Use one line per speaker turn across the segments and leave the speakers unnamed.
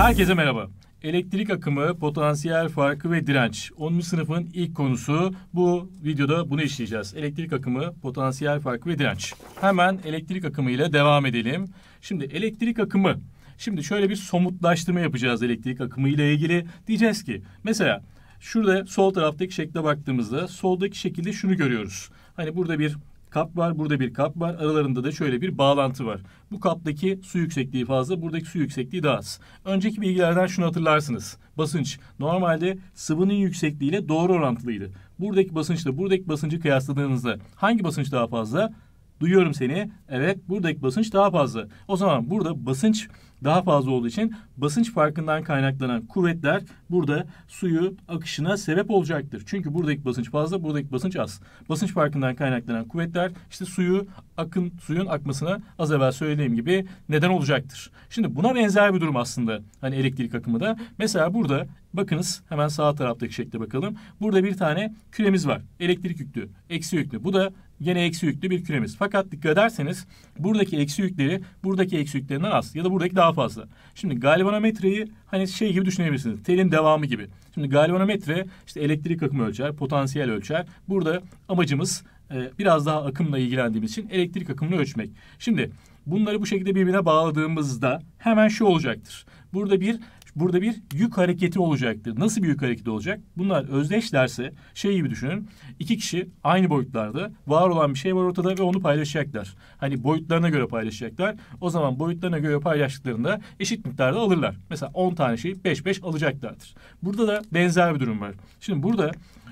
Herkese merhaba. Elektrik akımı, potansiyel farkı ve direnç. 10. sınıfın ilk konusu. Bu videoda bunu işleyeceğiz. Elektrik akımı, potansiyel farkı ve direnç. Hemen elektrik akımı ile devam edelim. Şimdi elektrik akımı. Şimdi şöyle bir somutlaştırma yapacağız elektrik akımı ile ilgili. Diyeceğiz ki mesela şurada sol taraftaki şekle baktığımızda soldaki şekilde şunu görüyoruz. Hani burada bir kap var. Burada bir kap var. Aralarında da şöyle bir bağlantı var. Bu kaptaki su yüksekliği fazla. Buradaki su yüksekliği daha az. Önceki bilgilerden şunu hatırlarsınız. Basınç normalde sıvının yüksekliğiyle doğru orantılıydı. Buradaki basınçla buradaki basıncı kıyasladığınızda hangi basınç daha fazla? Duyuyorum seni. Evet buradaki basınç daha fazla. O zaman burada basınç daha fazla olduğu için basınç farkından kaynaklanan kuvvetler burada suyu akışına sebep olacaktır. Çünkü buradaki basınç fazla, buradaki basınç az. Basınç farkından kaynaklanan kuvvetler işte suyu akın suyun akmasına az evvel söylediğim gibi neden olacaktır. Şimdi buna benzer bir durum aslında hani elektrik akımı da. Mesela burada bakınız hemen sağ taraftaki şekle bakalım. Burada bir tane küremiz var. Elektrik yüklü, eksi yüklü. Bu da Yine eksi yüklü bir küremiz. Fakat dikkat ederseniz buradaki eksi yükleri buradaki eksi yüklerinden az ya da buradaki daha fazla. Şimdi galvanometreyi hani şey gibi düşünebilirsiniz. Telin devamı gibi. Şimdi galvanometre işte elektrik akımı ölçer, potansiyel ölçer. Burada amacımız e, biraz daha akımla ilgilendiğimiz için elektrik akımını ölçmek. Şimdi bunları bu şekilde birbirine bağladığımızda hemen şu olacaktır. Burada bir Burada bir yük hareketi olacaktır. Nasıl bir yük hareketi olacak? Bunlar özdeşlerse şey gibi düşünün. İki kişi aynı boyutlarda var olan bir şey var ortada ve onu paylaşacaklar. Hani boyutlarına göre paylaşacaklar. O zaman boyutlarına göre paylaştıklarında eşit miktarda alırlar. Mesela 10 tane şeyi 5-5 alacaklardır. Burada da benzer bir durum var. Şimdi burada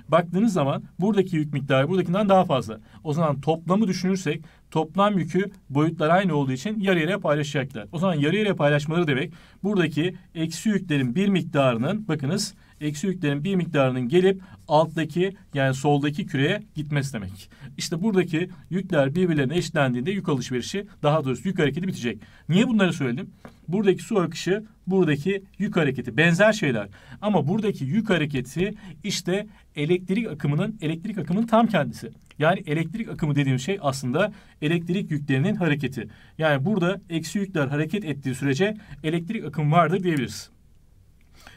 baktığınız zaman buradaki yük miktarı buradakinden daha fazla. O zaman toplamı düşünürsek toplam yükü boyutlar aynı olduğu için yarı yarıya paylaşacaklar. O zaman yarı yarıya paylaşmaları demek buradaki eksi yüklerin bir miktarının bakınız eksi yüklerin bir miktarının gelip alttaki yani soldaki küreye gitmesi demek. İşte buradaki yükler birbirlerine eşitlendiğinde yük alışverişi daha doğrusu yük hareketi bitecek. Niye bunları söyledim? Buradaki su akışı, buradaki yük hareketi benzer şeyler. Ama buradaki yük hareketi işte elektrik akımının elektrik akımının tam kendisi. Yani elektrik akımı dediğim şey aslında elektrik yüklerinin hareketi. Yani burada eksi yükler hareket ettiği sürece elektrik akımı vardır diyebiliriz.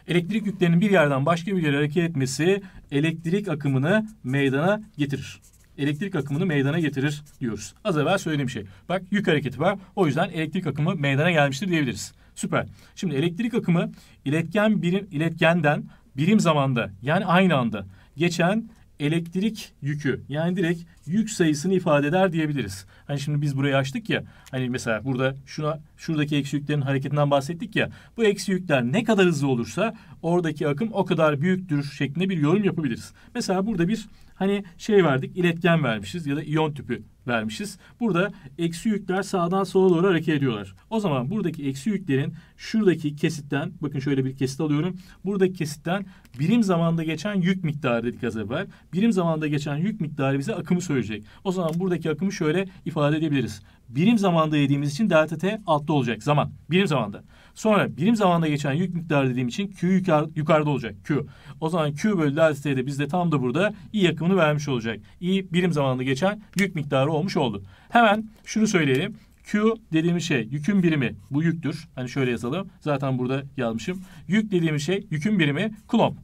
Elektrik yüklerinin bir yerden başka bir yere hareket etmesi elektrik akımını meydana getirir elektrik akımını meydana getirir diyoruz. Az evvel söylediğim şey. Bak yük hareketi var. O yüzden elektrik akımı meydana gelmiştir diyebiliriz. Süper. Şimdi elektrik akımı iletken birim, iletkenden birim zamanda yani aynı anda geçen elektrik yükü yani direkt yük sayısını ifade eder diyebiliriz. Hani şimdi biz burayı açtık ya hani mesela burada şuna şuradaki eksi yüklerin hareketinden bahsettik ya bu eksi yükler ne kadar hızlı olursa oradaki akım o kadar büyüktür şeklinde bir yorum yapabiliriz. Mesela burada bir hani şey verdik iletken vermişiz ya da iyon tüpü vermişiz. Burada eksi yükler sağdan sola doğru hareket ediyorlar. O zaman buradaki eksi yüklerin şuradaki kesitten bakın şöyle bir kesit alıyorum. Buradaki kesitten birim zamanda geçen yük miktarı dedik az evvel. Birim zamanda geçen yük miktarı bize akımı söyleyecek. O zaman buradaki akımı şöyle ifade edebiliriz. Birim zamanda dediğimiz için delta t altta olacak zaman. Birim zamanda. Sonra birim zamanda geçen yük miktarı dediğim için Q yukarı, yukarıda olacak. Q. O zaman Q bölü delta t de bizde tam da burada i akımını vermiş olacak. i birim zamanda geçen yük miktarı soru olmuş oldu. Hemen şunu söyleyelim. Q dediğimiz şey yükün birimi. Bu yüktür. Hani şöyle yazalım. Zaten burada yazmışım. Yük dediğimiz şey yükün birimi kulomb.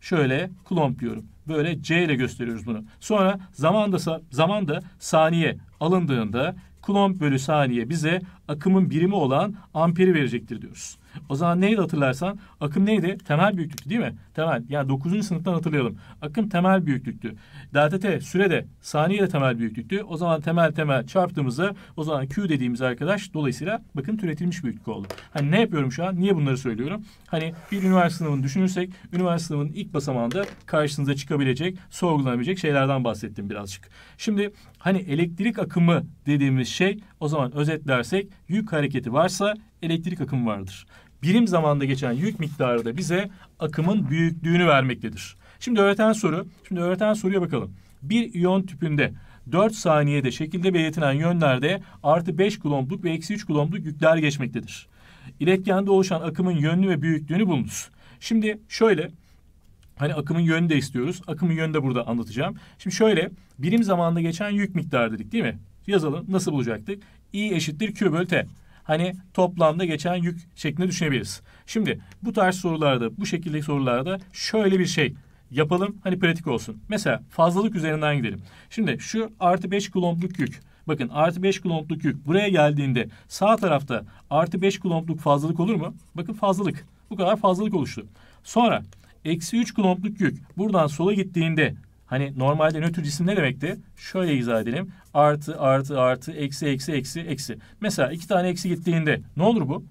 Şöyle kulomb diyorum. Böyle C ile gösteriyoruz bunu. Sonra zamanda, zamanda saniye alındığında kulomb bölü saniye bize akımın birimi olan amperi verecektir diyoruz. O zaman neydi hatırlarsan? Akım neydi? Temel büyüklüktü değil mi? Temel. Yani 9. sınıftan hatırlayalım. Akım temel büyüklüktü. DTT sürede saniyede temel büyüklüktü. O zaman temel temel çarptığımızda o zaman Q dediğimiz arkadaş dolayısıyla bakın türetilmiş büyüklük oldu. Hani ne yapıyorum şu an? Niye bunları söylüyorum? Hani bir üniversite sınavını düşünürsek üniversite sınavının ilk basamağında karşınıza çıkabilecek, sorgulanabilecek şeylerden bahsettim birazcık. Şimdi hani elektrik akımı dediğimiz şey o zaman özetlersek yük hareketi varsa elektrik akımı vardır birim zamanda geçen yük miktarı da bize akımın büyüklüğünü vermektedir. Şimdi öğreten soru, şimdi öğreten soruya bakalım. Bir iyon tüpünde 4 saniyede şekilde belirtilen yönlerde artı 5 kulombluk ve eksi 3 kulombluk yükler geçmektedir. İletkende oluşan akımın yönlü ve büyüklüğünü bulunuz. Şimdi şöyle Hani akımın yönünü de istiyoruz. Akımın yönünü de burada anlatacağım. Şimdi şöyle birim zamanda geçen yük miktarı dedik değil mi? Yazalım. Nasıl bulacaktık? I eşittir Q bölü T hani toplamda geçen yük şeklinde düşünebiliriz. Şimdi bu tarz sorularda bu şekilde sorularda şöyle bir şey yapalım hani pratik olsun. Mesela fazlalık üzerinden gidelim. Şimdi şu artı 5 kulomluk yük. Bakın artı 5 kulomluk yük buraya geldiğinde sağ tarafta artı 5 kulomluk fazlalık olur mu? Bakın fazlalık. Bu kadar fazlalık oluştu. Sonra eksi 3 kulomluk yük buradan sola gittiğinde Hani normalde nötr cisim ne demekti? Şöyle izah edelim. Artı, artı, artı, eksi, eksi, eksi, eksi. Mesela iki tane eksi gittiğinde ne olur bu?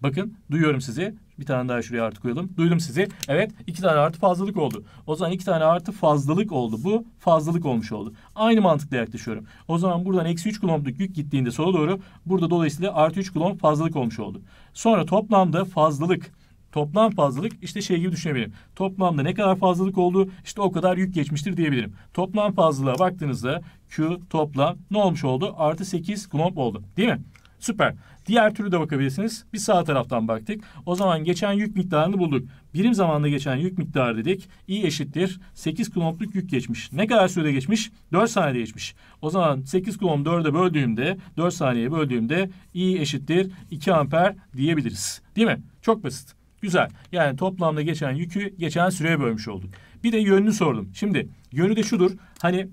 Bakın duyuyorum sizi. Bir tane daha şuraya artı koyalım. Duydum sizi. Evet iki tane artı fazlalık oldu. O zaman iki tane artı fazlalık oldu. Bu fazlalık olmuş oldu. Aynı mantıkla yaklaşıyorum. O zaman buradan eksi 3 kulomluk yük gittiğinde sola doğru. Burada dolayısıyla artı 3 kulom fazlalık olmuş oldu. Sonra toplamda fazlalık Toplam fazlalık işte şey gibi düşünebilirim. Toplamda ne kadar fazlalık oldu işte o kadar yük geçmiştir diyebilirim. Toplam fazlalığa baktığınızda Q toplam ne olmuş oldu? Artı 8 klomp oldu değil mi? Süper. Diğer türlü de bakabilirsiniz. Bir sağ taraftan baktık. O zaman geçen yük miktarını bulduk. Birim zamanda geçen yük miktarı dedik. I eşittir. 8 kulomluk yük geçmiş. Ne kadar sürede geçmiş? 4 saniyede geçmiş. O zaman 8 kulom 4'e böldüğümde 4 saniyeye böldüğümde I eşittir 2 amper diyebiliriz. Değil mi? Çok basit. Güzel. Yani toplamda geçen yükü geçen süreye bölmüş olduk. Bir de yönünü sordum. Şimdi yönü de şudur. Hani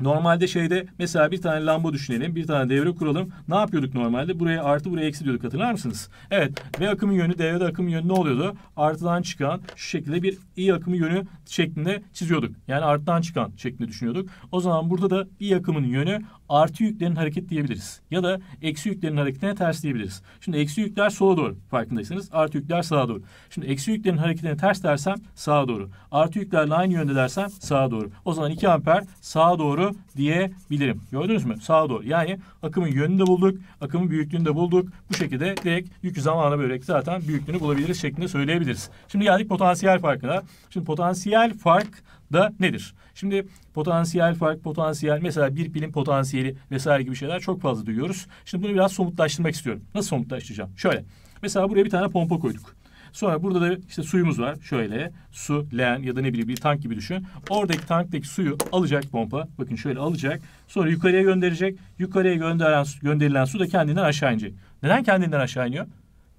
Normalde şeyde mesela bir tane lamba düşünelim, bir tane devre kuralım. Ne yapıyorduk normalde? Buraya artı, buraya eksi diyorduk hatırlar mısınız? Evet ve akımın yönü, devrede akımın yönü ne oluyordu? Artıdan çıkan şu şekilde bir i akımı yönü şeklinde çiziyorduk. Yani arttan çıkan şeklinde düşünüyorduk. O zaman burada da i akımın yönü artı yüklerin hareket diyebiliriz. Ya da eksi yüklerin hareketine ters diyebiliriz. Şimdi eksi yükler sola doğru farkındaysanız. Artı yükler sağa doğru. Şimdi eksi yüklerin hareketine ters dersem sağa doğru. Artı yüklerle aynı yönde dersem sağa doğru. O zaman 2 amper sağa doğru diyebilirim. Gördünüz mü? Sağa doğru. Yani akımın yönünü de bulduk. Akımın büyüklüğünü de bulduk. Bu şekilde direkt yükü zamana bölerek zaten büyüklüğünü bulabiliriz şeklinde söyleyebiliriz. Şimdi geldik potansiyel farkına. Şimdi potansiyel fark da nedir? Şimdi potansiyel fark, potansiyel mesela bir pilin potansiyeli vesaire gibi şeyler çok fazla duyuyoruz. Şimdi bunu biraz somutlaştırmak istiyorum. Nasıl somutlaştıracağım? Şöyle. Mesela buraya bir tane pompa koyduk. Sonra burada da işte suyumuz var. Şöyle su, leğen ya da ne bileyim bir tank gibi düşün. Oradaki tanktaki suyu alacak pompa. Bakın şöyle alacak. Sonra yukarıya gönderecek. Yukarıya gönderen, gönderilen su da kendinden aşağı inecek. Neden kendinden aşağı iniyor?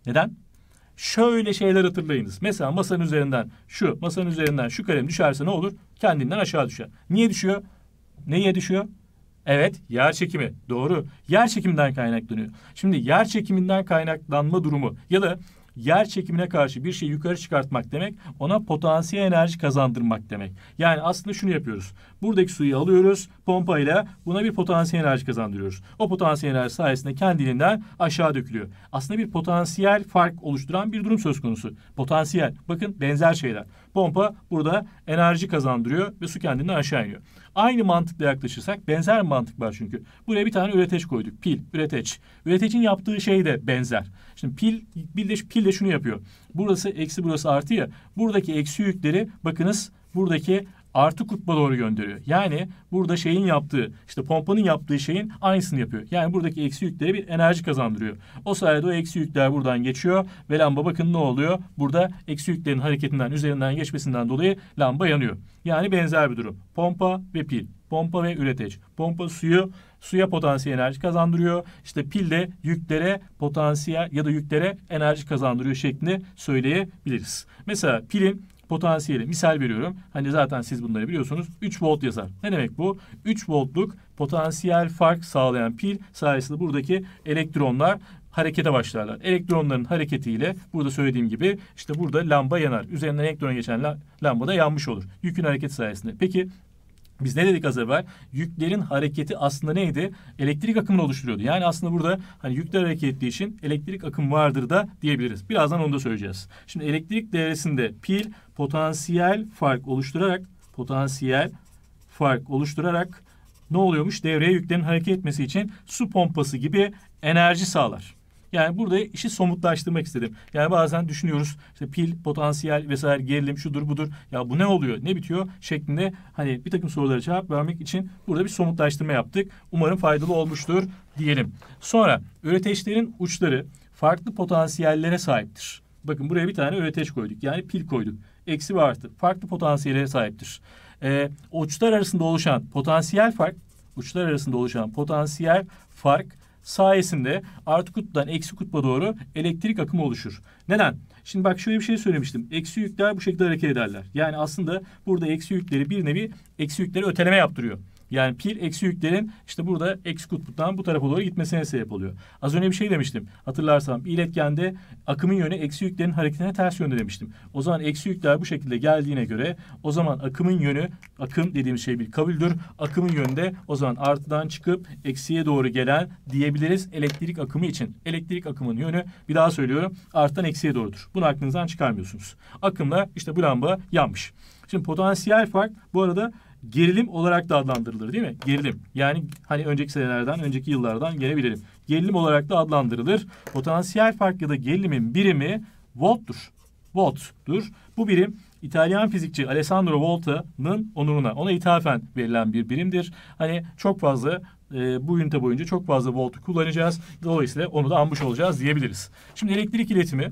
Neden? şöyle şeyler hatırlayınız. Mesela masanın üzerinden şu, masanın üzerinden şu kalem düşerse ne olur? Kendinden aşağı düşer. Niye düşüyor? Neye düşüyor? Evet, yer çekimi. Doğru. Yer çekiminden kaynaklanıyor. Şimdi yer çekiminden kaynaklanma durumu ya da yer çekimine karşı bir şeyi yukarı çıkartmak demek ona potansiyel enerji kazandırmak demek. Yani aslında şunu yapıyoruz. Buradaki suyu alıyoruz pompayla buna bir potansiyel enerji kazandırıyoruz. O potansiyel enerji sayesinde kendiliğinden aşağı dökülüyor. Aslında bir potansiyel fark oluşturan bir durum söz konusu. Potansiyel. Bakın benzer şeyler. Pompa burada enerji kazandırıyor ve su kendinden aşağı iniyor. Aynı mantıkla yaklaşırsak benzer mantık var çünkü. Buraya bir tane üreteç koyduk. Pil, üreteç. Üreteçin yaptığı şey de benzer. Şimdi pil, pil de, pil de şunu yapıyor. Burası eksi burası artı ya. Buradaki eksi yükleri bakınız buradaki artı kutba doğru gönderiyor. Yani burada şeyin yaptığı işte pompanın yaptığı şeyin aynısını yapıyor. Yani buradaki eksi yükleri bir enerji kazandırıyor. O sayede o eksi yükler buradan geçiyor ve lamba bakın ne oluyor? Burada eksi yüklerin hareketinden üzerinden geçmesinden dolayı lamba yanıyor. Yani benzer bir durum. Pompa ve pil. Pompa ve üreteç. Pompa suyu suya potansiyel enerji kazandırıyor. İşte pil de yüklere potansiyel ya da yüklere enerji kazandırıyor şeklinde söyleyebiliriz. Mesela pilin potansiyeli. Misal veriyorum. Hani zaten siz bunları biliyorsunuz. 3 volt yazar. Ne demek bu? 3 voltluk potansiyel fark sağlayan pil sayesinde buradaki elektronlar harekete başlarlar. Elektronların hareketiyle burada söylediğim gibi işte burada lamba yanar. Üzerinden elektron geçen lamba da yanmış olur. Yükün hareket sayesinde. Peki biz ne dedik az evvel? Yüklerin hareketi aslında neydi? Elektrik akımını oluşturuyordu. Yani aslında burada hani yükler hareketli için elektrik akım vardır da diyebiliriz. Birazdan onu da söyleyeceğiz. Şimdi elektrik devresinde pil potansiyel fark oluşturarak potansiyel fark oluşturarak ne oluyormuş? Devreye yüklerin hareket etmesi için su pompası gibi enerji sağlar. Yani burada işi somutlaştırmak istedim. Yani bazen düşünüyoruz işte pil, potansiyel vesaire gerilim şudur budur. Ya bu ne oluyor? Ne bitiyor? şeklinde hani bir takım sorulara cevap vermek için burada bir somutlaştırma yaptık. Umarım faydalı olmuştur diyelim. Sonra üreteçlerin uçları farklı potansiyellere sahiptir. Bakın buraya bir tane üreteç koyduk. Yani pil koyduk. Eksi ve artı. Farklı potansiyellere sahiptir. Ee, uçlar arasında oluşan potansiyel fark uçlar arasında oluşan potansiyel fark sayesinde artı kutuptan eksi kutba doğru elektrik akımı oluşur. Neden? Şimdi bak şöyle bir şey söylemiştim. Eksi yükler bu şekilde hareket ederler. Yani aslında burada eksi yükleri bir nevi eksi yükleri öteleme yaptırıyor. Yani pil eksi yüklerin işte burada eksi kutbundan bu tarafa doğru gitmesine sebep oluyor. Az önce bir şey demiştim. Hatırlarsam iletkende akımın yönü eksi yüklerin hareketine ters yönde demiştim. O zaman eksi yükler bu şekilde geldiğine göre o zaman akımın yönü akım dediğim şey bir kabüldür. Akımın yönde o zaman artıdan çıkıp eksiye doğru gelen diyebiliriz elektrik akımı için. Elektrik akımının yönü bir daha söylüyorum artıdan eksiye doğrudur. Bunu aklınızdan çıkarmıyorsunuz. Akımla işte bu lamba yanmış. Şimdi potansiyel fark bu arada Gerilim olarak da adlandırılır değil mi? Gerilim. Yani hani önceki senelerden, önceki yıllardan gelebilirim. Gerilim olarak da adlandırılır. Potansiyel fark ya da gerilimin birimi volttur. Volt'tur. Bu birim İtalyan fizikçi Alessandro Volta'nın onuruna, ona ithafen verilen bir birimdir. Hani çok fazla e, bu ünite boyunca çok fazla voltu kullanacağız. Dolayısıyla onu da anmış olacağız diyebiliriz. Şimdi elektrik iletimi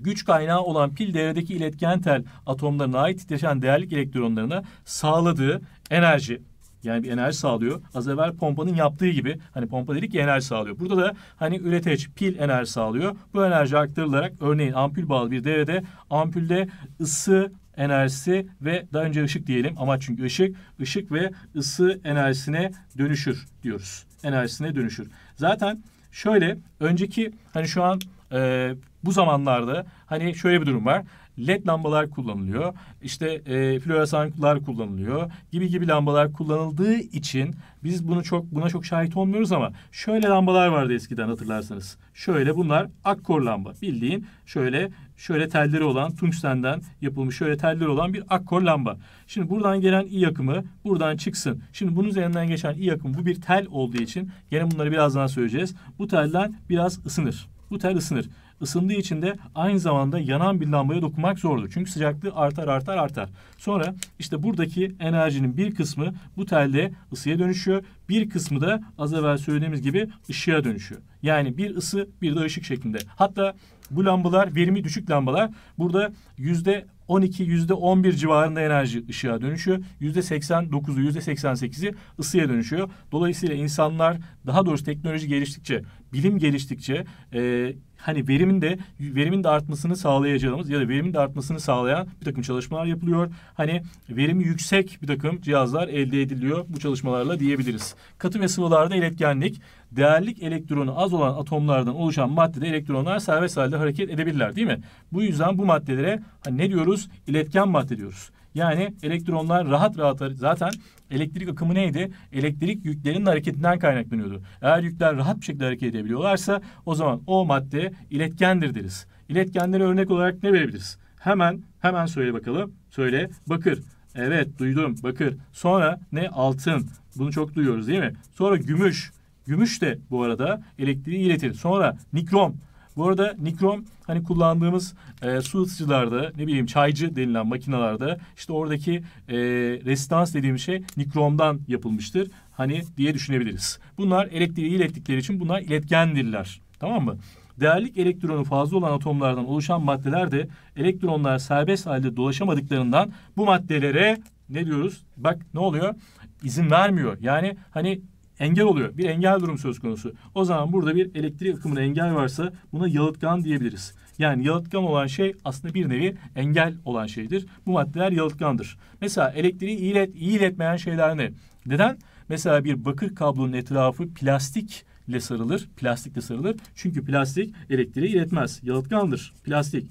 güç kaynağı olan pil devredeki iletken tel atomlarına ait titreşen değerlik elektronlarına sağladığı enerji yani bir enerji sağlıyor. Az evvel pompanın yaptığı gibi hani pompa dedik ya enerji sağlıyor. Burada da hani üreteç pil enerji sağlıyor. Bu enerji aktarılarak örneğin ampul bağlı bir devrede ampulde ısı enerjisi ve daha önce ışık diyelim ama çünkü ışık ışık ve ısı enerjisine dönüşür diyoruz. Enerjisine dönüşür. Zaten şöyle önceki hani şu an e, bu zamanlarda hani şöyle bir durum var. LED lambalar kullanılıyor. İşte e, floresanlar kullanılıyor. Gibi gibi lambalar kullanıldığı için biz bunu çok buna çok şahit olmuyoruz ama şöyle lambalar vardı eskiden hatırlarsanız. Şöyle bunlar akkor lamba. Bildiğin şöyle şöyle telleri olan tungstenden yapılmış şöyle telleri olan bir akkor lamba. Şimdi buradan gelen i akımı buradan çıksın. Şimdi bunun üzerinden geçen i akım bu bir tel olduğu için gene bunları birazdan söyleyeceğiz. Bu telden biraz ısınır. Bu tel ısınır. Isındığı için de aynı zamanda yanan bir lambaya dokunmak zordur. Çünkü sıcaklığı artar artar artar. Sonra işte buradaki enerjinin bir kısmı bu telde ısıya dönüşüyor. Bir kısmı da az evvel söylediğimiz gibi ışığa dönüşüyor. Yani bir ısı bir de ışık şeklinde. Hatta bu lambalar verimi düşük lambalar burada yüzde 12 yüzde 11 civarında enerji ışığa dönüşüyor. Yüzde 89'u yüzde 88'i ısıya dönüşüyor. Dolayısıyla insanlar daha doğrusu teknoloji geliştikçe bilim geliştikçe e, hani verimin de verimin de artmasını sağlayacağımız ya da verimin de artmasını sağlayan bir takım çalışmalar yapılıyor. Hani verimi yüksek bir takım cihazlar elde ediliyor bu çalışmalarla diyebiliriz. Katı ve sıvılarda iletkenlik değerlik elektronu az olan atomlardan oluşan maddede elektronlar serbest halde hareket edebilirler değil mi? Bu yüzden bu maddelere hani ne diyoruz? İletken madde diyoruz. Yani elektronlar rahat rahat zaten elektrik akımı neydi? Elektrik yüklerinin hareketinden kaynaklanıyordu. Eğer yükler rahat bir şekilde hareket edebiliyorlarsa o zaman o madde iletkendir deriz. İletkenleri örnek olarak ne verebiliriz? Hemen hemen söyle bakalım. Söyle bakır. Evet duydum bakır. Sonra ne altın. Bunu çok duyuyoruz değil mi? Sonra gümüş. Gümüş de bu arada elektriği iletir. Sonra nikrom. Bu arada nikrom hani kullandığımız e, su ısıtıcılarda ne bileyim çaycı denilen makinalarda işte oradaki e, resistans dediğim şey nikromdan yapılmıştır. Hani diye düşünebiliriz. Bunlar elektriği ilettikleri için bunlar iletkendirler. Tamam mı? Değerlik elektronu fazla olan atomlardan oluşan maddeler de elektronlar serbest halde dolaşamadıklarından bu maddelere ne diyoruz? Bak ne oluyor? İzin vermiyor. Yani hani engel oluyor. Bir engel durum söz konusu. O zaman burada bir elektrik akımına engel varsa buna yalıtkan diyebiliriz. Yani yalıtkan olan şey aslında bir nevi engel olan şeydir. Bu maddeler yalıtkandır. Mesela elektriği iyilet, iyiletmeyen şeyler ne? Neden? Mesela bir bakır kablonun etrafı plastik ile sarılır. Plastikle sarılır. Çünkü plastik elektriği iletmez. Yalıtkandır. Plastik.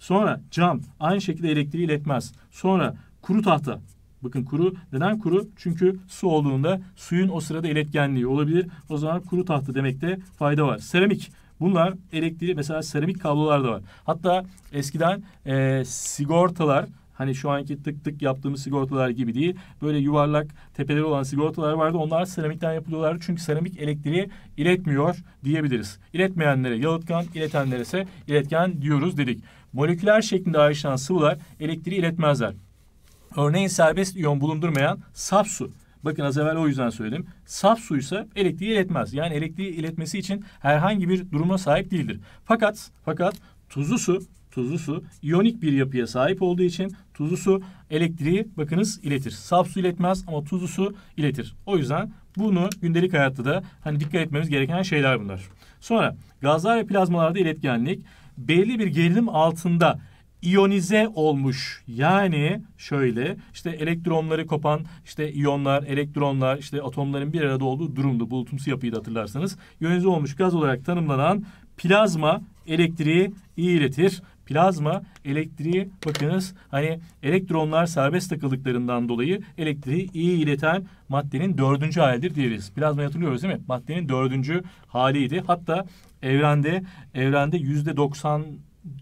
Sonra cam aynı şekilde elektriği iletmez. Sonra kuru tahta Bakın kuru neden kuru? Çünkü su olduğunda suyun o sırada iletkenliği olabilir. O zaman kuru tahta demekte fayda var. Seramik bunlar elektriği mesela seramik kablolar da var. Hatta eskiden e, sigortalar Hani şu anki tık tık yaptığımız sigortalar gibi değil. Böyle yuvarlak tepeleri olan sigortalar vardı. Onlar seramikten yapılıyorlar. Çünkü seramik elektriği iletmiyor diyebiliriz. İletmeyenlere yalıtkan, iletenlere ise iletken diyoruz dedik. Moleküler şeklinde ayrışan sıvılar elektriği iletmezler örneğin serbest iyon bulundurmayan saf su. Bakın az evvel o yüzden söyledim. Saf ise elektriği iletmez. Yani elektriği iletmesi için herhangi bir duruma sahip değildir. Fakat fakat tuzlu su tuzlu su iyonik bir yapıya sahip olduğu için tuzlu su elektriği bakınız iletir. Saf su iletmez ama tuzlu su iletir. O yüzden bunu gündelik hayatta da hani dikkat etmemiz gereken şeyler bunlar. Sonra gazlar ve plazmalarda iletkenlik belli bir gerilim altında iyonize olmuş. Yani şöyle işte elektronları kopan işte iyonlar, elektronlar işte atomların bir arada olduğu durumda bulutumsu yapıyı da hatırlarsanız iyonize olmuş gaz olarak tanımlanan plazma elektriği iletir. Plazma elektriği bakınız hani elektronlar serbest takıldıklarından dolayı elektriği iyi ileten maddenin dördüncü halidir diyebiliriz. Plazma hatırlıyoruz değil mi? Maddenin dördüncü haliydi. Hatta evrende evrende yüzde doksan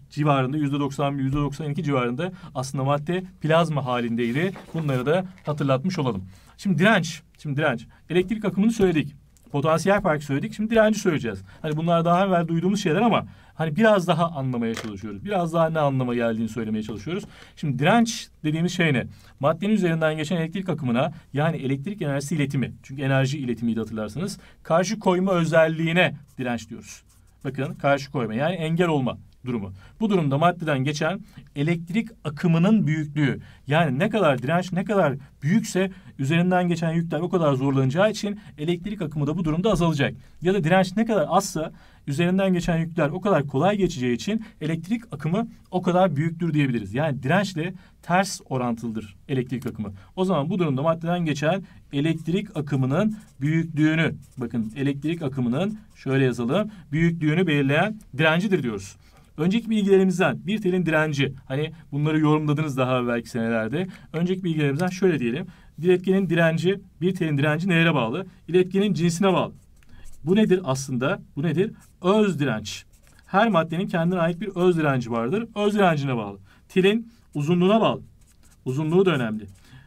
civarında %91 %92 civarında aslında madde plazma halindeydi. Bunları da hatırlatmış olalım. Şimdi direnç, şimdi direnç. Elektrik akımını söyledik. Potansiyel farkı söyledik. Şimdi direnci söyleyeceğiz. Hani bunlar daha evvel duyduğumuz şeyler ama hani biraz daha anlamaya çalışıyoruz. Biraz daha ne anlama geldiğini söylemeye çalışıyoruz. Şimdi direnç dediğimiz şey ne? Maddenin üzerinden geçen elektrik akımına yani elektrik enerjisi iletimi. Çünkü enerji iletimiydi hatırlarsınız. Karşı koyma özelliğine direnç diyoruz. Bakın karşı koyma yani engel olma durumu. Bu durumda maddeden geçen elektrik akımının büyüklüğü yani ne kadar direnç ne kadar büyükse üzerinden geçen yükler o kadar zorlanacağı için elektrik akımı da bu durumda azalacak. Ya da direnç ne kadar azsa üzerinden geçen yükler o kadar kolay geçeceği için elektrik akımı o kadar büyüktür diyebiliriz. Yani dirençle ters orantılıdır elektrik akımı. O zaman bu durumda maddeden geçen elektrik akımının büyüklüğünü bakın elektrik akımının şöyle yazalım büyüklüğünü belirleyen direncidir diyoruz. Önceki bilgilerimizden bir telin direnci. Hani bunları yorumladınız daha belki senelerde. Önceki bilgilerimizden şöyle diyelim. İletkenin direnci, bir telin direnci nelere bağlı? İletkenin cinsine bağlı. Bu nedir aslında? Bu nedir? Öz direnç. Her maddenin kendine ait bir öz direnci vardır. Öz direncine bağlı. Telin uzunluğuna bağlı. Uzunluğu da önemli.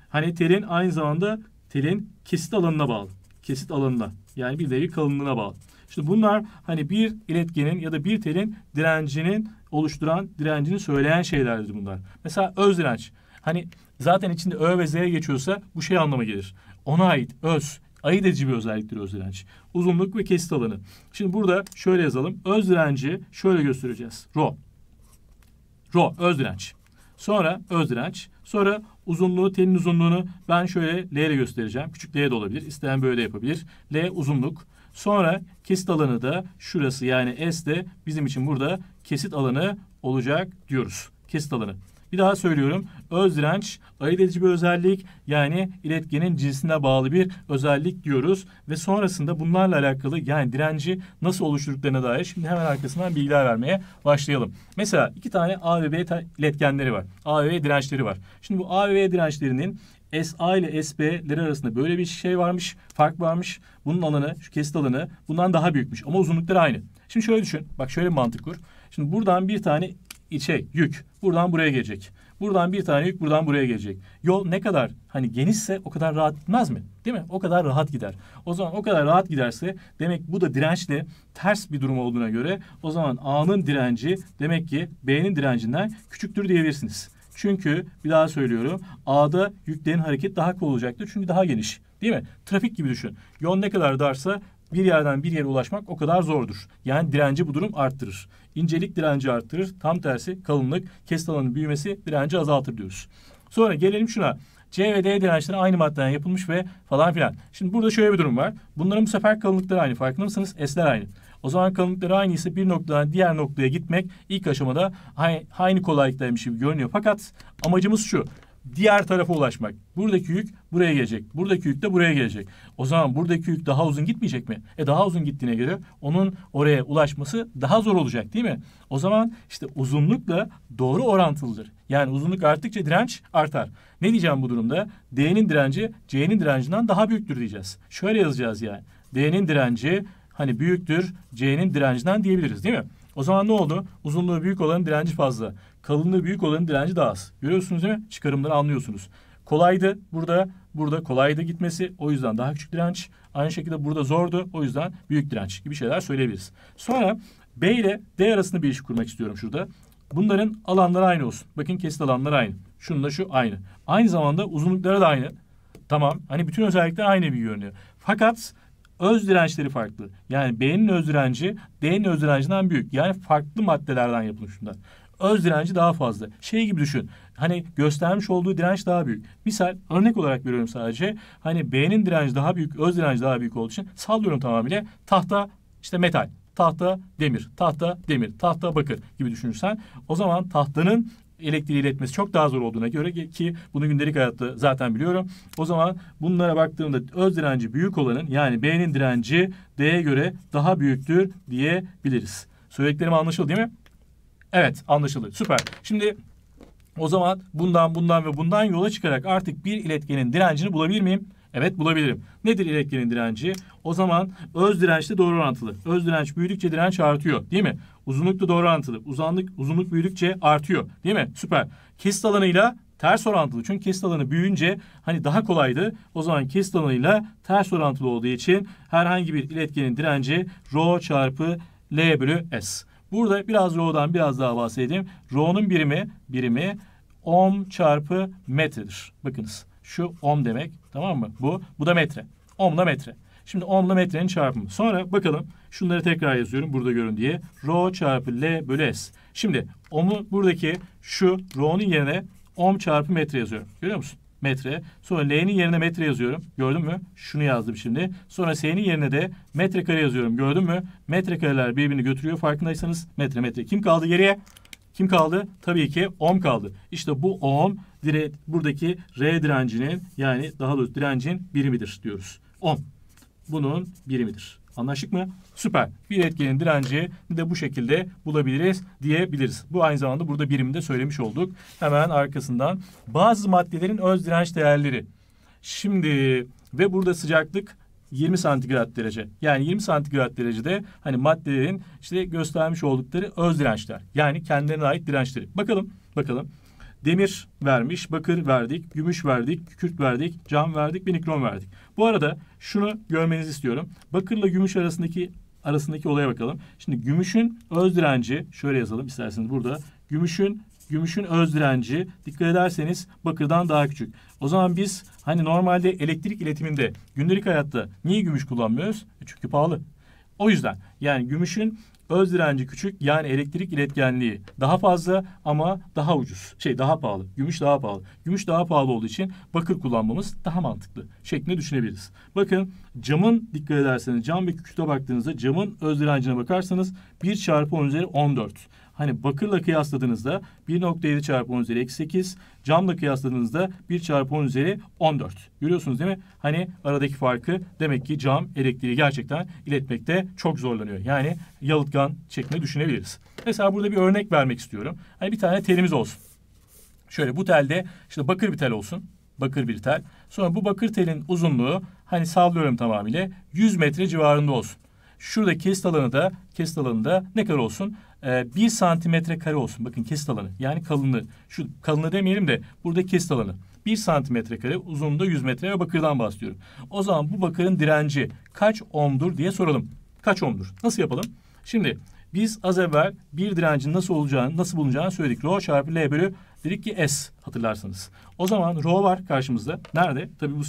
Hani telin aynı zamanda telin kesit alanına bağlı. Kesit alanına. Yani bir nevi kalınlığına bağlı. İşte bunlar hani bir iletkenin ya da bir telin direncinin oluşturan direncini söyleyen şeylerdir bunlar. Mesela öz direnç. Hani zaten içinde Ö ve Z'ye geçiyorsa bu şey anlama gelir. Ona ait öz. Ayırt edici bir özelliktir öz direnç. Uzunluk ve kesit alanı. Şimdi burada şöyle yazalım. Öz direnci şöyle göstereceğiz. Rho. Rho öz direnç. Sonra öz direnç. Sonra uzunluğu telin uzunluğunu ben şöyle L ile göstereceğim. Küçük L de olabilir. İsteyen böyle yapabilir. L uzunluk. Sonra kesit alanı da şurası yani S de bizim için burada kesit alanı olacak diyoruz. Kesit alanı. Bir daha söylüyorum. Öz direnç ayırt edici bir özellik yani iletkenin cinsine bağlı bir özellik diyoruz. Ve sonrasında bunlarla alakalı yani direnci nasıl oluşturduklarına dair şimdi hemen arkasından bilgiler vermeye başlayalım. Mesela iki tane A ve B iletkenleri var. A ve B dirençleri var. Şimdi bu A ve B dirençlerinin SA ile SB'ler arasında böyle bir şey varmış, fark varmış. Bunun alanı, şu kesit alanı bundan daha büyükmüş ama uzunlukları aynı. Şimdi şöyle düşün. Bak şöyle bir mantık kur. Şimdi buradan bir tane şey, yük buradan buraya gelecek. Buradan bir tane yük buradan buraya gelecek. Yol ne kadar hani genişse o kadar rahat gitmez mi? Değil mi? O kadar rahat gider. O zaman o kadar rahat giderse demek bu da dirençle ters bir durum olduğuna göre o zaman A'nın direnci demek ki B'nin direncinden küçüktür diyebilirsiniz. Çünkü bir daha söylüyorum. A'da yüklerin hareket daha kolay olacaktır. Çünkü daha geniş. Değil mi? Trafik gibi düşün. Yol ne kadar darsa bir yerden bir yere ulaşmak o kadar zordur. Yani direnci bu durum arttırır. İncelik direnci arttırır. Tam tersi kalınlık, kesit alanın büyümesi direnci azaltır diyoruz. Sonra gelelim şuna. C ve D dirençleri aynı maddeden yapılmış ve falan filan. Şimdi burada şöyle bir durum var. Bunların bu sefer kalınlıkları aynı. Farkında mısınız? S'ler aynı. O zaman kalınlıkları aynı ise bir noktadan diğer noktaya gitmek ilk aşamada aynı kolaylıktaymış gibi görünüyor. Fakat amacımız şu. Diğer tarafa ulaşmak. Buradaki yük buraya gelecek. Buradaki yük de buraya gelecek. O zaman buradaki yük daha uzun gitmeyecek mi? E daha uzun gittiğine göre onun oraya ulaşması daha zor olacak değil mi? O zaman işte uzunlukla doğru orantılıdır. Yani uzunluk arttıkça direnç artar. Ne diyeceğim bu durumda? D'nin direnci C'nin direncinden daha büyüktür diyeceğiz. Şöyle yazacağız yani. D'nin direnci hani büyüktür C'nin direncinden diyebiliriz değil mi? O zaman ne oldu? Uzunluğu büyük olanın direnci fazla. Kalınlığı büyük olanın direnci daha az. Görüyorsunuz değil mi? Çıkarımları anlıyorsunuz. Kolaydı burada. Burada kolaydı gitmesi. O yüzden daha küçük direnç. Aynı şekilde burada zordu. O yüzden büyük direnç gibi şeyler söyleyebiliriz. Sonra B ile D arasında bir ilişki kurmak istiyorum şurada. Bunların alanları aynı olsun. Bakın kesit alanları aynı. Şununla şu aynı. Aynı zamanda uzunlukları da aynı. Tamam. Hani bütün özellikler aynı bir görünüyor. Fakat öz dirençleri farklı. Yani B'nin öz direnci D'nin öz direncinden büyük. Yani farklı maddelerden yapılmış bunlar. Öz direnci daha fazla. Şey gibi düşün. Hani göstermiş olduğu direnç daha büyük. Misal örnek olarak veriyorum sadece. Hani B'nin direnci daha büyük, öz direnci daha büyük olduğu için sallıyorum tamamıyla. Tahta işte metal tahta demir, tahta demir, tahta bakır gibi düşünürsen o zaman tahtanın elektriği iletmesi çok daha zor olduğuna göre ki bunu gündelik hayatta zaten biliyorum. O zaman bunlara baktığımda öz direnci büyük olanın yani B'nin direnci D'ye göre daha büyüktür diyebiliriz. Söylediklerim anlaşıldı değil mi? Evet anlaşıldı. Süper. Şimdi o zaman bundan bundan ve bundan yola çıkarak artık bir iletkenin direncini bulabilir miyim? Evet bulabilirim. Nedir ileklerin direnci? O zaman öz dirençle doğru orantılı. Öz direnç büyüdükçe direnç artıyor değil mi? Uzunlukla doğru orantılı. Uzanlık, uzunluk büyüdükçe artıyor değil mi? Süper. Kesit alanıyla ters orantılı. Çünkü kesit alanı büyüyünce hani daha kolaydı. O zaman kesit alanıyla ters orantılı olduğu için herhangi bir iletkenin direnci rho çarpı L bölü S. Burada biraz rho'dan biraz daha bahsedeyim. Rho'nun birimi birimi ohm çarpı metredir. Bakınız. Şu ohm demek tamam mı? Bu, bu da metre. Ohmla metre. Şimdi ohmla metrenin çarpımı. Sonra bakalım şunları tekrar yazıyorum burada görün diye. Rho çarpı L bölü S. Şimdi ohm'u buradaki şu rho'nun yerine ohm çarpı metre yazıyorum. Görüyor musun? metre. Sonra L'nin yerine metre yazıyorum. Gördün mü? Şunu yazdım şimdi. Sonra S'nin yerine de metre kare yazıyorum. Gördün mü? metre kareler birbirini götürüyor. Farkındaysanız metre metre. Kim kaldı geriye? Kim kaldı? Tabii ki ohm kaldı. İşte bu ohm dire buradaki R direncinin yani daha doğrusu direncin birimidir diyoruz. 10. Bunun birimidir. Anlaştık mı? Süper. Bir etkenin direnci de bu şekilde bulabiliriz diyebiliriz. Bu aynı zamanda burada birimde söylemiş olduk. Hemen arkasından bazı maddelerin öz direnç değerleri. Şimdi ve burada sıcaklık 20 santigrat derece. Yani 20 santigrat derecede hani maddelerin işte göstermiş oldukları öz dirençler. Yani kendilerine ait dirençleri. Bakalım, bakalım. Demir vermiş, bakır verdik, gümüş verdik, kürt verdik, cam verdik, bir nikrom verdik. Bu arada şunu görmenizi istiyorum. Bakırla gümüş arasındaki arasındaki olaya bakalım. Şimdi gümüşün öz direnci şöyle yazalım isterseniz burada. Gümüşün gümüşün öz direnci dikkat ederseniz bakırdan daha küçük. O zaman biz hani normalde elektrik iletiminde gündelik hayatta niye gümüş kullanmıyoruz? E, çünkü pahalı. O yüzden yani gümüşün öz direnci küçük yani elektrik iletkenliği daha fazla ama daha ucuz. Şey daha pahalı. Gümüş daha pahalı. Gümüş daha pahalı olduğu için bakır kullanmamız daha mantıklı şeklinde düşünebiliriz. Bakın camın dikkat ederseniz cam bir kükürte baktığınızda camın öz direncine bakarsanız 1 çarpı 10 üzeri 14. Hani bakırla kıyasladığınızda 1.7 çarpı 10 üzeri eksi 8. Camla kıyasladığınızda 1 çarpı 10 üzeri 14. Görüyorsunuz değil mi? Hani aradaki farkı demek ki cam elektriği gerçekten iletmekte çok zorlanıyor. Yani yalıtkan çekme düşünebiliriz. Mesela burada bir örnek vermek istiyorum. Hani bir tane telimiz olsun. Şöyle bu telde işte bakır bir tel olsun. Bakır bir tel. Sonra bu bakır telin uzunluğu hani sallıyorum tamamıyla 100 metre civarında olsun. Şurada kesit alanı da kesit alanı da ne kadar olsun? e, ee, 1 santimetre kare olsun. Bakın kesit alanı yani kalınlığı. Şu kalınlığı demeyelim de burada kesit alanı. 1 santimetre kare uzunluğunda 100 metre ve bakırdan bahsediyorum. O zaman bu bakırın direnci kaç ohmdur diye soralım. Kaç ohmdur? Nasıl yapalım? Şimdi biz az evvel bir direncin nasıl olacağını, nasıl bulunacağını söyledik. Rho çarpı L bölü dedik ki S hatırlarsanız. O zaman Rho var karşımızda. Nerede? Tabii bu,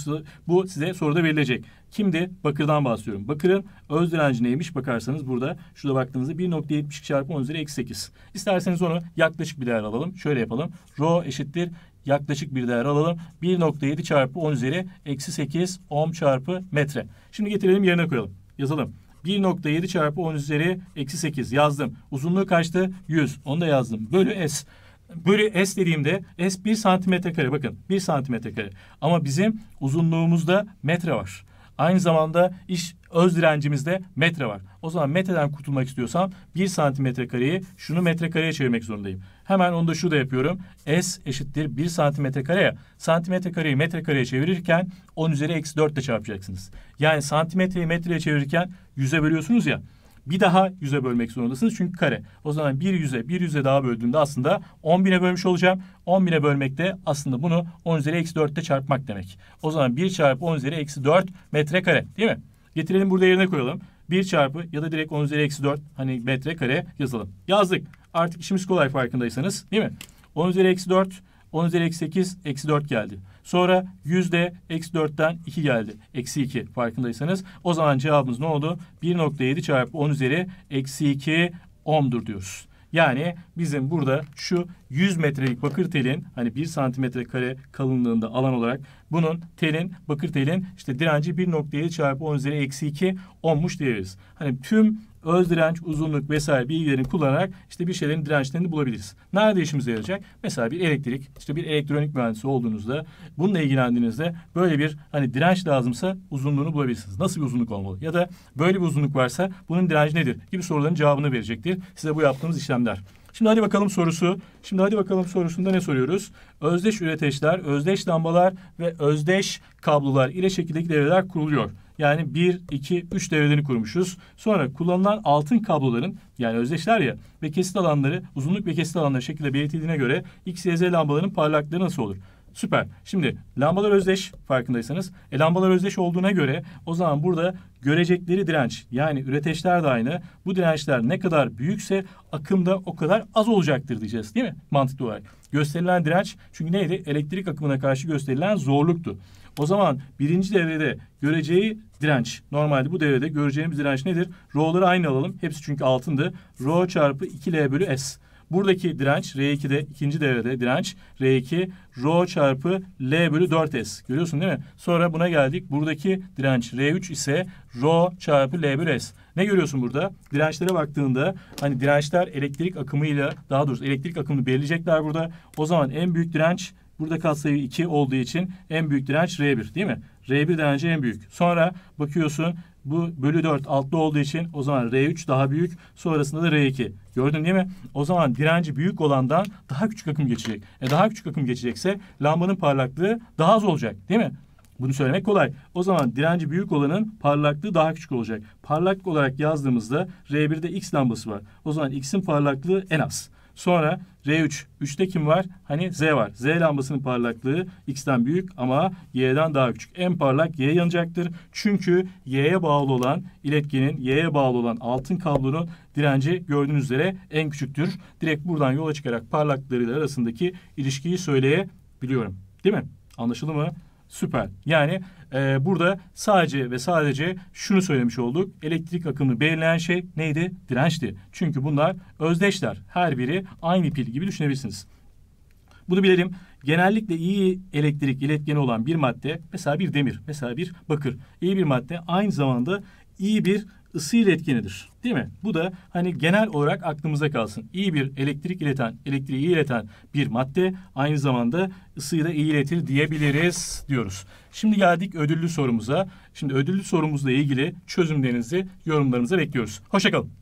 bu size soruda verilecek. Kimdi? Bakırdan bahsediyorum. Bakırın öz direnci neymiş bakarsanız burada şurada baktığınızda 1.72 çarpı 10 üzeri eksi 8. İsterseniz onu yaklaşık bir değer alalım. Şöyle yapalım. Rho eşittir yaklaşık bir değer alalım. 1.7 çarpı 10 üzeri eksi 8 ohm çarpı metre. Şimdi getirelim yerine koyalım. Yazalım. 1.7 çarpı 10 üzeri eksi 8 yazdım. Uzunluğu kaçtı? 100. Onu da yazdım. Bölü S. Bölü S dediğimde S 1 santimetre kare. Bakın 1 santimetre kare. Ama bizim uzunluğumuzda metre var. Aynı zamanda iş öz direncimizde metre var. O zaman metreden kurtulmak istiyorsam bir santimetre kareyi şunu metre kareye çevirmek zorundayım. Hemen onu da şu da yapıyorum. S eşittir bir santimetre kareye. Santimetre kareyi metre kareye çevirirken 10 üzeri eksi 4 ile çarpacaksınız. Yani santimetreyi metreye çevirirken 100'e bölüyorsunuz ya bir daha yüze bölmek zorundasınız çünkü kare. O zaman bir yüze bir yüze daha böldüğümde aslında 10 bölmüş olacağım. 10 bölmek de aslında bunu 10 üzeri eksi 4'te çarpmak demek. O zaman 1 çarpı 10 üzeri eksi 4 metrekare değil mi? Getirelim burada yerine koyalım. 1 çarpı ya da direkt 10 üzeri eksi 4 hani metrekare yazalım. Yazdık. Artık işimiz kolay farkındaysanız değil mi? 10 üzeri eksi 4 10 üzeri eksi 8 eksi 4 geldi. Sonra yüzde eksi 4'ten 2 geldi. Eksi 2 farkındaysanız. O zaman cevabımız ne oldu? 1.7 çarpı 10 üzeri eksi 2 ohm'dur diyoruz. Yani bizim burada şu 100 metrelik bakır telin hani 1 santimetre kare kalınlığında alan olarak bunun telin bakır telin işte direnci 1.7 çarpı 10 üzeri eksi 2 olmuş diyebiliriz. Hani tüm öz direnç, uzunluk vesaire bilgilerini kullanarak işte bir şeylerin dirençlerini bulabiliriz. Nerede işimize yarayacak? Mesela bir elektrik, işte bir elektronik mühendisi olduğunuzda bununla ilgilendiğinizde böyle bir hani direnç lazımsa uzunluğunu bulabilirsiniz. Nasıl bir uzunluk olmalı? Ya da böyle bir uzunluk varsa bunun direnci nedir? Gibi soruların cevabını verecektir size bu yaptığımız işlemler. Şimdi hadi bakalım sorusu. Şimdi hadi bakalım sorusunda ne soruyoruz? Özdeş üreteçler, özdeş lambalar ve özdeş kablolar ile şekildeki devreler kuruluyor. Yani 1, 2, 3 devrelerini kurmuşuz. Sonra kullanılan altın kabloların yani özdeşler ya ve kesit alanları uzunluk ve kesit alanları şekilde belirtildiğine göre X, Y, Z lambaların parlaklığı nasıl olur? Süper. Şimdi lambalar özdeş farkındaysanız. E, lambalar özdeş olduğuna göre o zaman burada görecekleri direnç yani üreteçler de aynı. Bu dirençler ne kadar büyükse akımda o kadar az olacaktır diyeceğiz değil mi? Mantıklı olarak. Gösterilen direnç çünkü neydi? Elektrik akımına karşı gösterilen zorluktu. O zaman birinci devrede göreceği direnç. Normalde bu devrede göreceğimiz direnç nedir? Rho'ları aynı alalım. Hepsi çünkü altındı. Rho çarpı 2L bölü S. Buradaki direnç R2'de ikinci devrede direnç R2 Rho çarpı L bölü 4S. Görüyorsun değil mi? Sonra buna geldik. Buradaki direnç R3 ise Rho çarpı L bölü S. Ne görüyorsun burada? Dirençlere baktığında hani dirençler elektrik akımıyla daha doğrusu elektrik akımını belirleyecekler burada. O zaman en büyük direnç burada katsayı 2 olduğu için en büyük direnç R1 değil mi? r 1 direnci en büyük. Sonra bakıyorsun bu bölü 4 altlı olduğu için o zaman R3 daha büyük. Sonrasında da R2. Gördün değil mi? O zaman direnci büyük olandan daha küçük akım geçecek. E daha küçük akım geçecekse lambanın parlaklığı daha az olacak değil mi? Bunu söylemek kolay. O zaman direnci büyük olanın parlaklığı daha küçük olacak. Parlaklık olarak yazdığımızda R1'de X lambası var. O zaman X'in parlaklığı en az. Sonra R3. 3'te kim var? Hani Z var. Z lambasının parlaklığı X'ten büyük ama Y'den daha küçük. En parlak Y yanacaktır. Çünkü Y'ye bağlı olan iletkenin, Y'ye bağlı olan altın kablonun direnci gördüğünüz üzere en küçüktür. Direkt buradan yola çıkarak parlaklıkları arasındaki ilişkiyi söyleyebiliyorum. Değil mi? Anlaşıldı mı? Süper. Yani e, burada sadece ve sadece şunu söylemiş olduk. Elektrik akımını belirleyen şey neydi? Dirençti. Çünkü bunlar özdeşler. Her biri aynı pil gibi düşünebilirsiniz. Bunu bilelim. Genellikle iyi elektrik iletkeni olan bir madde, mesela bir demir, mesela bir bakır, iyi bir madde aynı zamanda iyi bir ısıyla etkenidir. Değil mi? Bu da hani genel olarak aklımıza kalsın. İyi bir elektrik ileten, elektriği iyi ileten bir madde aynı zamanda ısıyı da iyi iletir diyebiliriz diyoruz. Şimdi geldik ödüllü sorumuza. Şimdi ödüllü sorumuzla ilgili çözümlerinizi, yorumlarınızı bekliyoruz. Hoşçakalın.